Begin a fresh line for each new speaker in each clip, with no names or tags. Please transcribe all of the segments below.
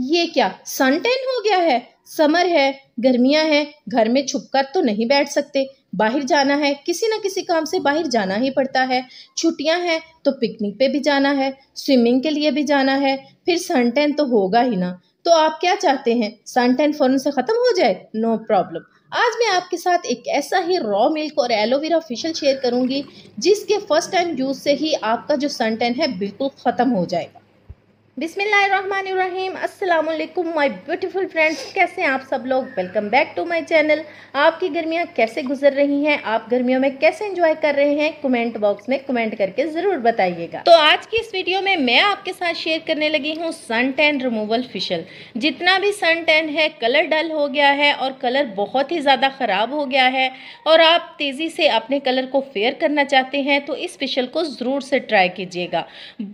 ये क्या सन टेन हो गया है समर है गर्मियां हैं घर में छुपकर तो नहीं बैठ सकते बाहर जाना है किसी ना किसी काम से बाहर जाना ही पड़ता है छुट्टियां हैं तो पिकनिक पे भी जाना है स्विमिंग के लिए भी जाना है फिर सन टेन तो होगा ही ना तो आप क्या चाहते हैं सन टेन फ़ौरन से ख़त्म हो जाए नो प्रॉब्लम आज मैं आपके साथ एक ऐसा ही रॉ मिल्क और एलोवेरा फेशियल शेयर करूंगी जिसके फर्स्ट टाइम यूज़ से ही आपका जो सन टेन है बिल्कुल ख़त्म हो जाएगा बिसमीम् अल्लाम माय ब्यूटीफुल फ्रेंड्स कैसे हैं आप सब लोग welcome back to my channel आपकी गर्मियाँ कैसे गुजर रही हैं आप गर्मियों में कैसे एंजॉय कर रहे हैं कमेंट बॉक्स में कमेंट करके ज़रूर बताइएगा तो आज की इस वीडियो में मैं आपके साथ शेयर करने लगी हूँ सन टैन रिमूवल फिशल जितना भी सन टैन है कलर डल हो गया है और कलर बहुत ही ज़्यादा ख़राब हो गया है और आप तेज़ी से अपने कलर को फेयर करना चाहते हैं तो इस फिशल को ज़रूर से ट्राई कीजिएगा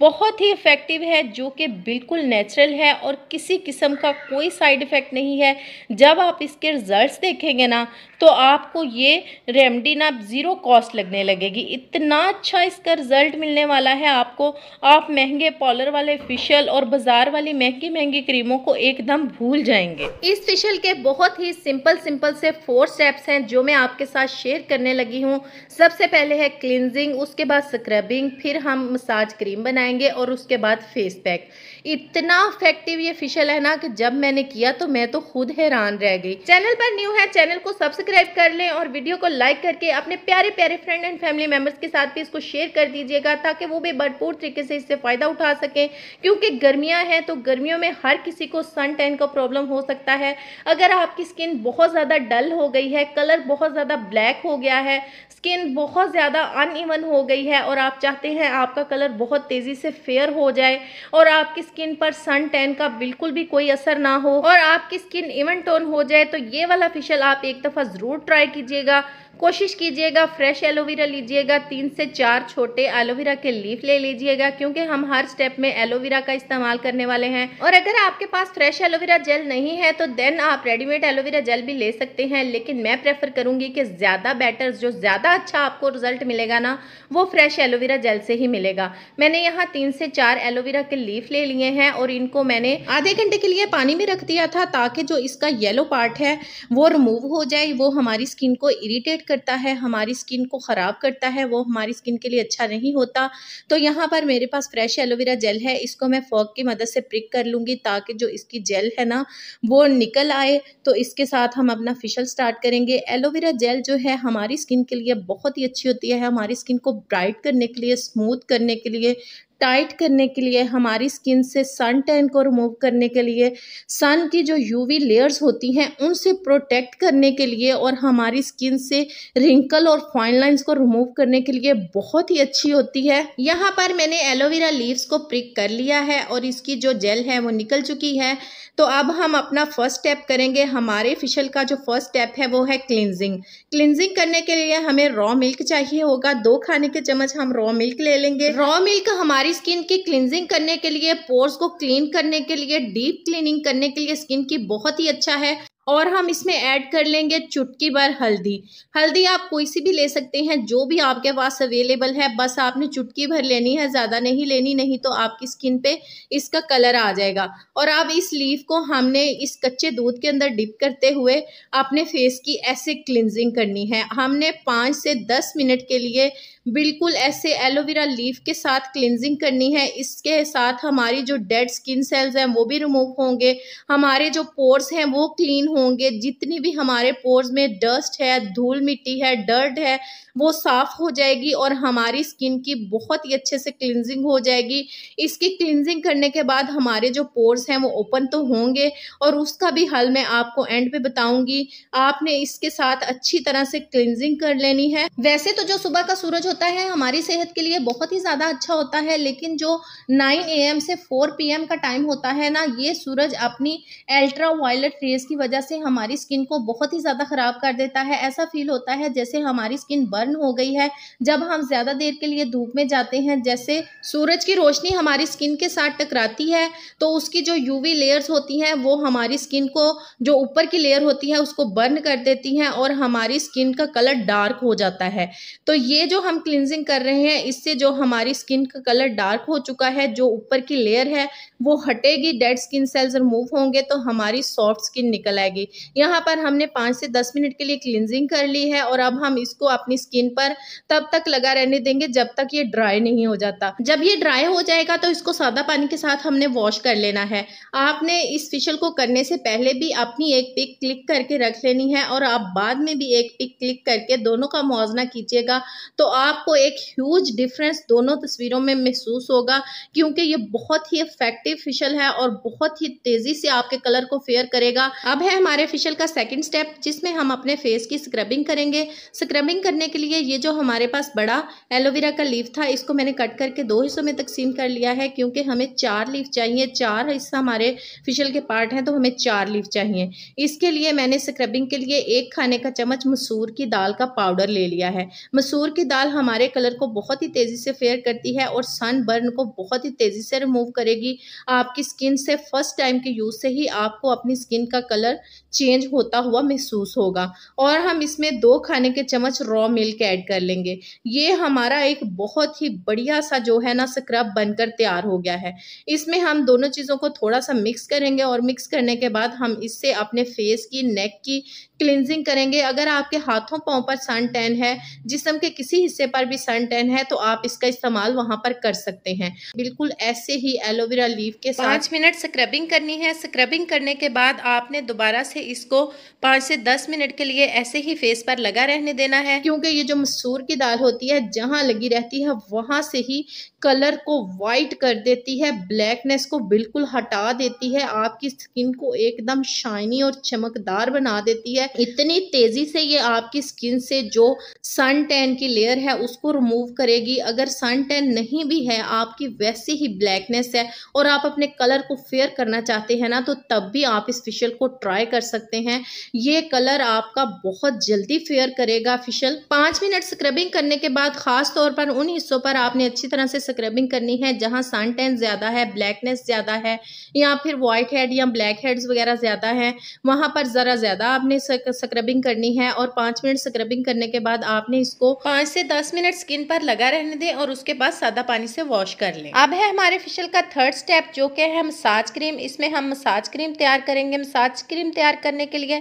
बहुत ही इफ़ेक्टिव है जो कि बिल्कुल नेचुरल है और किसी किस्म का कोई साइड इफ़ेक्ट नहीं है जब आप इसके रिज़ल्ट देखेंगे ना तो आपको ये रेमडी ना ज़ीरो कॉस्ट लगने लगेगी इतना अच्छा इसका रिज़ल्ट मिलने वाला है आपको आप महंगे पॉलर वाले फिशल और बाज़ार वाली महंगी महंगी क्रीमों को एकदम भूल जाएंगे इस फिशल के बहुत ही सिंपल सिंपल से फोर स्टेप्स हैं जो मैं आपके साथ शेयर करने लगी हूँ सबसे पहले है क्लिनजिंग उसके बाद स्क्रबिंग फिर हम मसाज क्रीम बनाएंगे और उसके बाद फेस पैक इतना इफेक्टिव ये फिशल है ना कि जब मैंने किया तो मैं तो खुद हैरान रह गई चैनल पर न्यू है चैनल को सबसे सब्सक्राइब कर लें और वीडियो को लाइक करके अपने प्यारे प्यारे फ्रेंड एंड फैमिली मेम्बर्स के साथ भी इसको शेयर कर दीजिएगा ताकि वो भी भरपूर तरीके से इससे फ़ायदा उठा सकें क्योंकि गर्मियाँ हैं तो गर्मियों में हर किसी को सन टैन का प्रॉब्लम हो सकता है अगर आपकी स्किन बहुत ज़्यादा डल हो गई है कलर बहुत ज़्यादा ब्लैक हो गया है स्किन बहुत ज़्यादा अनइवन हो गई है और आप चाहते हैं आपका कलर बहुत तेज़ी से फेयर हो जाए और आपकी स्किन पर सन टैन का बिल्कुल भी कोई असर ना हो और आपकी स्किन इवन टोन हो जाए तो ये वाला फेशियल आप एक दफ़ा ज़रूर ट्राई कीजिएगा कोशिश कीजिएगा फ्रेश एलोवेरा लीजिएगा तीन से चार छोटे एलोवेरा के लीफ ले लीजिएगा क्योंकि हम हर स्टेप में एलोवेरा का इस्तेमाल करने वाले हैं और अगर आपके पास फ्रेश एलोवेरा जेल नहीं है तो देन आप रेडीमेड एलोवेरा जेल भी ले सकते हैं लेकिन मैं प्रेफर करूंगी कि ज़्यादा बेटर जो ज़्यादा अच्छा आपको रिजल्ट मिलेगा ना वो फ्रेश एलोवेरा जेल से ही मिलेगा मैंने यहाँ तीन से चार एलोवेरा के लीफ ले लिए हैं और इनको मैंने आधे घंटे के लिए पानी में रख दिया था ताकि जो इसका येलो पार्ट है वो रिमूव हो जाए वो हमारी स्किन को इरीटेट करता है हमारी स्किन को ख़राब करता है वो हमारी स्किन के लिए अच्छा नहीं होता तो यहाँ पर मेरे पास फ्रेश एलोवेरा जेल है इसको मैं फॉग की मदद से प्रिक कर लूँगी ताकि जो इसकी जेल है ना वो निकल आए तो इसके साथ हम अपना फेशियल स्टार्ट करेंगे एलोवेरा जेल जो है हमारी स्किन के लिए बहुत ही अच्छी होती है हमारी स्किन को ब्राइट करने के लिए स्मूथ करने के लिए टाइट करने के लिए हमारी स्किन से सन टैन को रिमूव करने के लिए सन की जो यूवी लेयर्स होती हैं उनसे प्रोटेक्ट करने के लिए और हमारी स्किन से रिंकल और फाइन लाइंस को रिमूव करने के लिए बहुत ही अच्छी होती है यहाँ पर मैंने एलोवेरा लीव्स को प्रिक कर लिया है और इसकी जो जेल है वो निकल चुकी है तो अब हम अपना फर्स्ट स्टेप करेंगे हमारे फिशल का जो फर्स्ट स्टेप है वो है क्लिनजिंग क्लिनजिंग करने के लिए हमें रॉ मिल्क चाहिए होगा दो खाने के चम्मच हम रॉ मिल्क ले लेंगे रॉ मिल्क हमारी हमारी स्किन की क्लिनजिंग करने के लिए पोर्स को क्लीन करने के लिए डीप क्लीनिंग करने के लिए स्किन की बहुत ही अच्छा है और हम इसमें ऐड कर लेंगे चुटकी भर हल्दी हल्दी आप कोई सी भी ले सकते हैं जो भी आपके पास अवेलेबल है बस आपने चुटकी भर लेनी है ज़्यादा नहीं लेनी नहीं तो आपकी स्किन पे इसका कलर आ जाएगा और अब इस लीफ को हमने इस कच्चे दूध के अंदर डिप करते हुए अपने फेस की ऐसे क्लिनजिंग करनी है हमने पाँच से दस मिनट के लिए बिल्कुल ऐसे एलोवेरा लीफ के साथ क्लिनजिंग करनी है इसके साथ हमारी जो डेड स्किन सेल्स हैं वो भी रिमूव होंगे हमारे जो पोर्स हैं वो क्लीन होंगे जितनी भी हमारे पोर्स में डस्ट है धूल मिट्टी है डर्ट है वो साफ हो जाएगी और हमारी स्किन की बहुत ही अच्छे से क्लिनजिंग हो जाएगी इसकी क्लिनजिंग करने के बाद हमारे जो पोर्स हैं वो ओपन तो होंगे और उसका भी हल मैं आपको एंड पे बताऊंगी आपने इसके साथ अच्छी तरह से क्लिनजिंग कर लेनी है वैसे तो जो सुबह का सूरज होता है हमारी सेहत के लिए बहुत ही ज़्यादा अच्छा होता है लेकिन जो नाइन ए से फोर पी का टाइम होता है ना ये सूरज अपनी अल्ट्रा वायलेट रेज की वजह से हमारी स्किन को बहुत ही ज़्यादा ख़राब कर देता है ऐसा फील होता है जैसे हमारी स्किन बर्न हो गई है जब हम ज़्यादा देर के लिए धूप में जाते हैं जैसे सूरज की रोशनी हमारी स्किन के साथ टकराती है तो उसकी जो यूवी लेयर्स होती हैं वो हमारी स्किन को जो ऊपर की लेयर होती है उसको बर्न कर देती हैं और हमारी स्किन का कलर डार्क हो जाता है तो ये जो हम क्लिनजिंग कर रहे हैं इससे जो हमारी स्किन का कलर डार्क हो चुका है जो ऊपर की लेयर है वो हटेगी डेड स्किन सेल्स रिमूव होंगे तो हमारी सॉफ्ट स्किन निकल आएगी यहाँ पर हमने पाँच से दस मिनट के लिए क्लिनजिंग कर ली है और अब हम इसको अपनी स्किन पर तब तक लगा रहने देंगे जब तक ये ड्राई नहीं हो जाता जब ये ड्राई हो जाएगा तो इसको सादा पानी के साथ हमने वॉश कर लेना है आपने इस फेशियल को करने से पहले भी अपनी एक पिक क्लिक करके रख लेनी है और आप बाद में भी एक पिक क्लिक करके दोनों का मुआवजना कीजिएगा तो आपको एक ह्यूज डिफरेंस दोनों तस्वीरों में महसूस होगा क्योंकि ये बहुत ही इफेक्टिव फेशियल है और बहुत ही तेज़ी से आपके कलर को फेयर करेगा अब है हमारे फेशियल का सेकेंड स्टेप जिसमें हम अपने फेस की स्क्रबिंग करेंगे स्क्रबिंग करने के लिए ये जो हमारे पास बड़ा एलोवेरा का लीफ था इसको मैंने कट करके दो हिस्सों में तकसीम कर लिया है क्योंकि हमें चार लीफ चाहिए चार हिस्सा हमारे फिशल के पार्ट हैं तो हमें चार लीफ चाहिए इसके लिए मैंने स्क्रबिंग के लिए एक खाने का चम्मच मसूर की दाल का पाउडर ले लिया है मसूर की दाल हमारे कलर को बहुत ही तेज़ी से फेयर करती है और सन बर्न को बहुत ही तेज़ी से रिमूव करेगी आपकी स्किन से फर्स्ट टाइम के यूज़ से ही आपको अपनी स्किन का कलर चेंज होता हुआ महसूस होगा और हम इसमें दो खाने के चम्मच रॉ मिल्क मिल्क ऐड कर लेंगे ये हमारा एक बहुत ही बढ़िया सा जो है ना स्क्रब बनकर तैयार हो गया है इसमें हम दोनों चीज़ों को थोड़ा सा मिक्स करेंगे और मिक्स करने के बाद हम इससे अपने फेस की नेक की क्लिनजिंग करेंगे अगर आपके हाथों पाँव पर सन टैन है जिसम के किसी हिस्से पर भी सन टैन है तो आप इसका इस्तेमाल वहाँ पर कर सकते हैं बिल्कुल ऐसे ही एलोवेरा लीव के साथ पाँच मिनट स्क्रबिंग करनी है स्क्रबिंग करने के बाद आपने दोबारा से इसको पाँच से दस मिनट के लिए ऐसे ही फेस पर लगा रहने देना है क्योंकि ये जो मसूर की दाल होती है जहाँ लगी रहती है वहाँ से ही कलर को वाइट कर देती है ब्लैकनेस को बिल्कुल हटा देती है आपकी स्किन को एकदम शाइनी और चमकदार बना देती है इतनी तेज़ी से ये आपकी स्किन से जो सन टैन की लेयर है उसको रिमूव करेगी अगर सन टैन नहीं भी है आपकी वैसी ही ब्लैकनेस है और आप अपने कलर को फेयर करना चाहते हैं ना तो तब भी आप इस फेशियल को ट्राई कर सकते हैं ये कलर आपका बहुत जल्दी फेयर करेगा फेशियल पाँच पाँच मिनट स्क्रबिंग करने के बाद खास तौर पर उन हिस्सों पर आपने अच्छी तरह से स्क्रबिंग करनी है जहाँ सन टेन ज़्यादा है ब्लैकनेस ज़्यादा है या फिर वाइट हेड या ब्लैक हेड्स वगैरह ज़्यादा हैं वहाँ पर ज़रा ज़्यादा आपने स्क्रबिंग करनी है और पाँच मिनट स्क्रबिंग करने के बाद आपने इसको पाँच से दस मिनट स्किन पर लगा रहने दें और उसके बाद सादा पानी से वॉश कर लें अब है हमारे फेशियल का थर्ड स्टेप जो कि है मसाज क्रीम इसमें हम मसाज क्रीम तैयार करेंगे मसाज क्रीम तैयार करने के लिए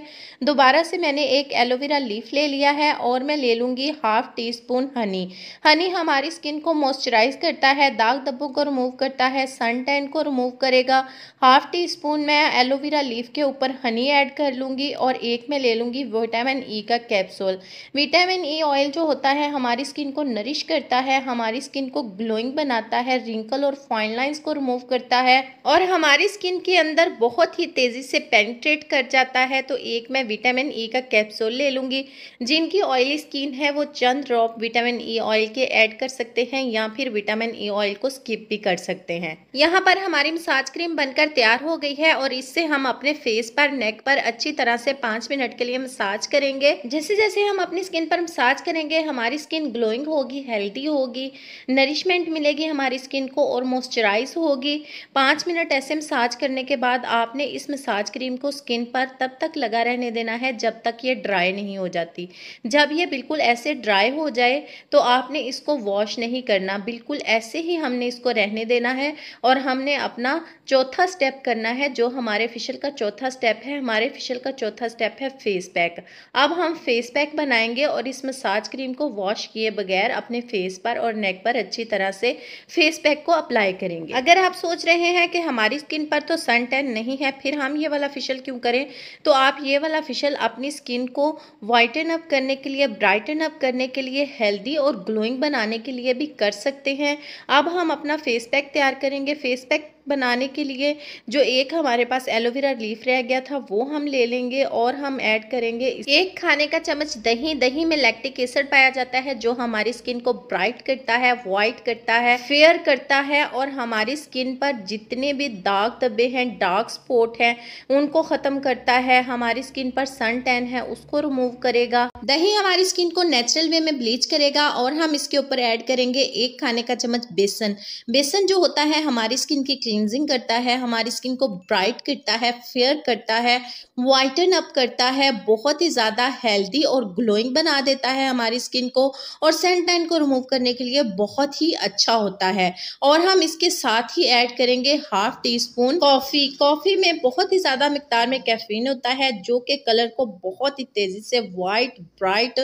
दोबारा से मैंने एक एलोवेरा लीफ ले लिया है और मैं ले लूँगी लेंगे half teaspoon honey honey हमारी स्किन को मॉइस्चराइज करता है दाग दब्बों को रिमूव करता है सन टैन को रिमूव करेगा हाफ टी स्पून मैं एलोवेरा लीफ के ऊपर हनी ऐड कर लूँगी और एक में ले लूँगी विटामिन ई e का capsule vitamin E e oil जो होता है हमारी स्किन को नरिश करता है हमारी स्किन को ग्लोइंग बनाता है रिंकल और फाइन लाइंस को रिमूव करता है और हमारी स्किन के अंदर बहुत ही तेज़ी से पेनिट्रेट कर जाता है तो एक मैं विटामिन ई e का कैप्सूल ले लूँगी जिनकी ऑयली स्किन है है वो चंद drop vitamin E e oil के ऐड कर सकते हैं या फिर विटामिन ई e ऑयल को स्किप भी कर सकते हैं यहाँ पर हमारी मसाज क्रीम बनकर तैयार हो गई है और इससे हम अपने फेस पर नेक पर अच्छी तरह से पाँच मिनट के लिए मसाज करेंगे जैसे जैसे हम अपनी स्किन पर मसाज करेंगे हमारी स्किन ग्लोइंग होगी हेल्दी होगी नरिशमेंट मिलेगी हमारी स्किन को और मॉइस्चराइज होगी पाँच मिनट ऐसे मसाज करने के बाद आपने इस मसाज क्रीम को स्किन पर तब तक लगा रहने देना है जब तक ये ड्राई नहीं हो जाती जब ये बिल्कुल ऐसे ड्राई हो जाए तो आपने इसको वॉश नहीं करना बिल्कुल ऐसे ही हमने इसको रहने देना है और हमने अपना चौथा स्टेप करना है जो हमारे फिशल का चौथा स्टेप है हमारे फिशल का चौथा स्टेप है फेस पैक अब हम फेस पैक बनाएंगे और इस मसाज क्रीम को वॉश किए बगैर अपने फेस पर और नेक पर अच्छी तरह से फेस पैक को अप्लाई करेंगे अगर आप सोच रहे हैं कि हमारी स्किन पर तो सन टैन नहीं है फिर हम ये वाला फिशल क्यों करें तो आप ये वाला फिशल अपनी स्किन को वाइटन अप करने के लिए ब्राइटन ब्राइटन अप करने के लिए हेल्दी और ग्लोइंग बनाने के लिए भी कर सकते हैं अब हम अपना फेस पैक तैयार करेंगे फेस पैक बनाने के लिए जो एक हमारे पास एलोवेरा लीफ रह गया था वो हम ले लेंगे और हम ऐड करेंगे एक खाने का चम्मच दही दही में लैक्टिक एसिड पाया जाता है जो हमारी स्किन को ब्राइट करता है वाइट करता है फेयर करता है और हमारी स्किन पर जितने भी दाग धब्बे हैं डार्क स्पॉट हैं उनको ख़त्म करता है हमारी स्किन पर सन टैन है उसको रिमूव करेगा दही हमारी स्किन को नेचुरल वे में ब्लीच करेगा और हम इसके ऊपर ऐड करेंगे एक खाने का चम्मच बेसन बेसन जो होता है हमारी स्किन की क्लिनजिंग करता है हमारी स्किन को ब्राइट करता है फेयर करता है वाइटन अप करता है बहुत ही ज़्यादा हेल्दी और ग्लोइंग बना देता है हमारी स्किन को और सेंट टैन को रिमूव करने के लिए बहुत ही अच्छा होता है और हम इसके साथ ही ऐड करेंगे half teaspoon coffee coffee में बहुत ही ज़्यादा मकदार में कैफीन होता है जो कि कलर को बहुत ही तेज़ी से वाइट ब्राइट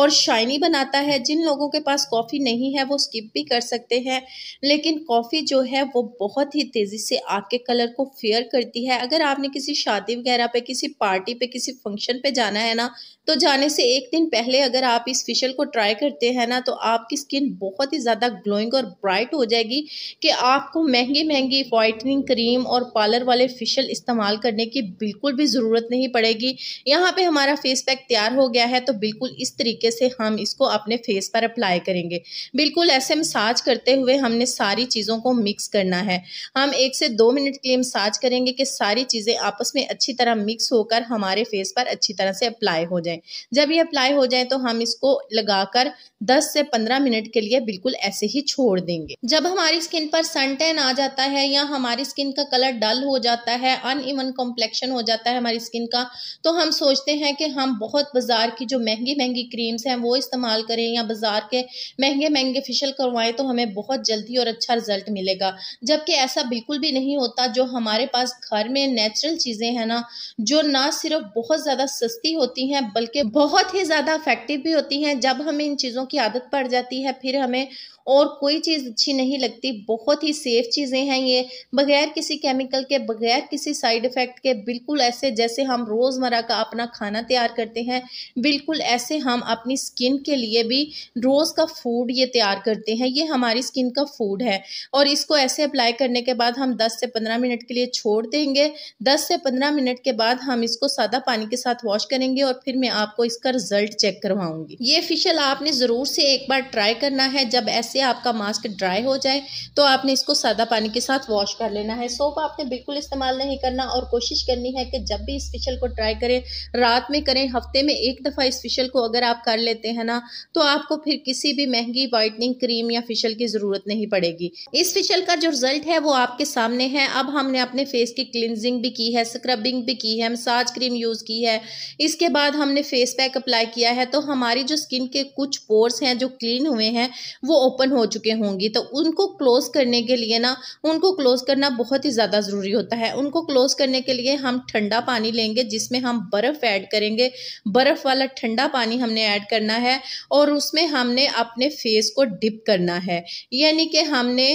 और शाइनी बनाता है जिन लोगों के पास कॉफ़ी नहीं है वो स्किप भी कर सकते हैं लेकिन कॉफ़ी जो है वो बहुत ही ही तेज़ी से आपके कलर को फेयर करती है अगर आपने किसी शादी वगैरह पे किसी पार्टी पे किसी फंक्शन पे जाना है ना तो जाने से एक दिन पहले अगर आप इस फेशियल को ट्राई करते हैं ना तो आपकी स्किन बहुत ही ज़्यादा ग्लोइंग और ब्राइट हो जाएगी कि आपको महंगी महंगी वाइटनिंग क्रीम और पार्लर वाले फेशियल इस्तेमाल करने की बिल्कुल भी ज़रूरत नहीं पड़ेगी यहाँ पर हमारा फेस पैक तैयार हो गया है तो बिल्कुल इस तरीके से हम इसको अपने फेस पर अप्लाई करेंगे बिल्कुल ऐसे मसाज करते हुए हमने सारी चीज़ों को मिक्स करना है हम एक से दो मिनट के लिए मसाज करेंगे कि सारी चीज़ें आपस में अच्छी तरह मिक्स होकर हमारे फेस पर अच्छी तरह से अप्लाई हो जाए जब ये अप्लाई हो जाए तो हम इसको लगाकर दस से पंद्रह मिनट के लिए बिल्कुल ऐसे ही छोड़ देंगे जब हमारी स्किन पर सनटैन आ जाता है या हमारी स्किन का कलर डल हो जाता है अन इवन कॉम्प्लेक्शन हो जाता है हमारी स्किन का तो हम सोचते हैं कि हम बहुत बाज़ार की जो महंगी महंगी क्रीम्स हैं वो इस्तेमाल करें या बाज़ार के महंगे महंगे फेशियल करवाएं तो हमें बहुत जल्दी और अच्छा रिजल्ट मिलेगा जबकि ऐसा ऐसा बिल्कुल भी नहीं होता जो हमारे पास घर में नेचुरल चीज़ें हैं ना जो ना सिर्फ बहुत ज़्यादा सस्ती होती हैं बल्कि बहुत ही ज़्यादा इफेक्टिव भी होती हैं जब हमें इन चीज़ों की आदत पड़ जाती है फिर हमें और कोई चीज़ अच्छी नहीं लगती बहुत ही सेफ़ चीज़ें हैं ये बगैर किसी केमिकल के बगैर किसी साइड इफ़ेक्ट के बिल्कुल ऐसे जैसे हम रोज़मर्रा का अपना खाना तैयार करते हैं बिल्कुल ऐसे हम अपनी स्किन के लिए भी रोज़ का फूड ये तैयार करते हैं ये हमारी स्किन का फूड है और इसको ऐसे अप्लाई करने के बाद हम दस से पंद्रह मिनट के लिए छोड़ देंगे दस से पंद्रह मिनट के बाद हम इसको सादा पानी के साथ वॉश करेंगे और फिर मैं आपको इसका रिजल्ट चेक करवाऊंगी ये फिशल आपने ज़रूर से एक बार ट्राई करना है जब ऐसे ऐसे आपका मास्क ड्राई हो जाए तो आपने इसको सादा पानी के साथ वॉश कर लेना है सोप आपने बिल्कुल इस्तेमाल नहीं करना और कोशिश करनी है कि जब भी इस फेशियल को ट्राई करें रात में करें हफ्ते में एक दफ़ा इस फेशियल को अगर आप कर लेते हैं ना तो आपको फिर किसी भी महंगी वाइटनिंग क्रीम या फेशियल की ज़रूरत नहीं पड़ेगी इस फेशियल का जो रिजल्ट है वो आपके सामने है अब हमने अपने फेस की क्लिनजिंग भी की है स्क्रबिंग भी की है मसाज क्रीम यूज़ की है इसके बाद हमने फेस पैक अप्लाई किया है तो हमारी जो स्किन के कुछ पोर्स हैं जो क्लीन हुए हैं वो ओपन ओपन हो चुके होंगी तो उनको क्लोज़ करने के लिए ना उनको क्लोज़ करना बहुत ही ज़्यादा ज़रूरी होता है उनको क्लोज़ करने के लिए हम ठंडा पानी लेंगे जिसमें हम बर्फ़ ऐड करेंगे बर्फ़ वाला ठंडा पानी हमने ऐड करना है और उसमें हमने अपने फेस को डिप करना है यानी कि हमने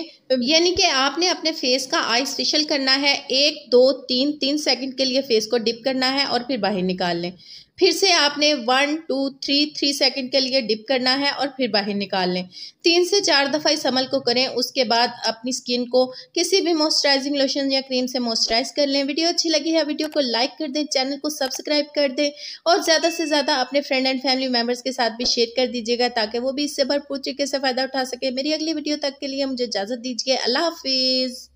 यानी कि आपने अपने फेस का आइस फेशियल करना है एक दो तीन तीन सेकंड के लिए फेस को डिप करना है और फिर बाहर निकाल लें फिर से आपने one two three three second के लिए डिप करना है और फिर बाहर निकाल लें तीन से चार दफ़ा इस अमल को करें उसके बाद अपनी स्किन को किसी भी मॉइस्चराइजिंग लोशन या क्रीम से मॉइस्चराइज कर लें वीडियो अच्छी लगी है वीडियो को लाइक कर दें चैनल को सब्सक्राइब कर दें और ज़्यादा से ज़्यादा अपने फ्रेंड एंड फैमिली मेम्बर्स के साथ भी शेयर कर दीजिएगा ताकि वो भी इससे भरपूर तरीके से फ़ायदा उठा सके मेरी अगली वीडियो तक के लिए मुझे इजाज़त दीजिए अल्लाह हाफिज़